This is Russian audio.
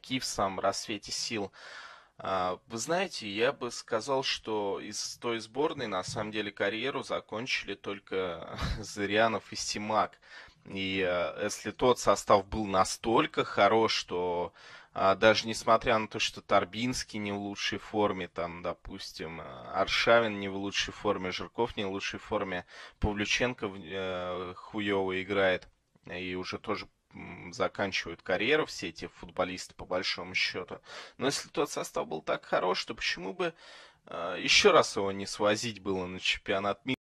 Ки в самом рассвете сил. А, вы знаете, я бы сказал, что из той сборной на самом деле карьеру закончили только Зырянов и Симак. И а, если тот состав был настолько хорош, что а, даже несмотря на то, что Торбинский не в лучшей форме, там, допустим, Аршавин не в лучшей форме, Жирков не в лучшей форме, Павлюченко э, хуево играет и уже тоже заканчивают карьеру все эти футболисты, по большому счету. Но если тот состав был так хорош, то почему бы э, еще раз его не свозить было на чемпионат мира?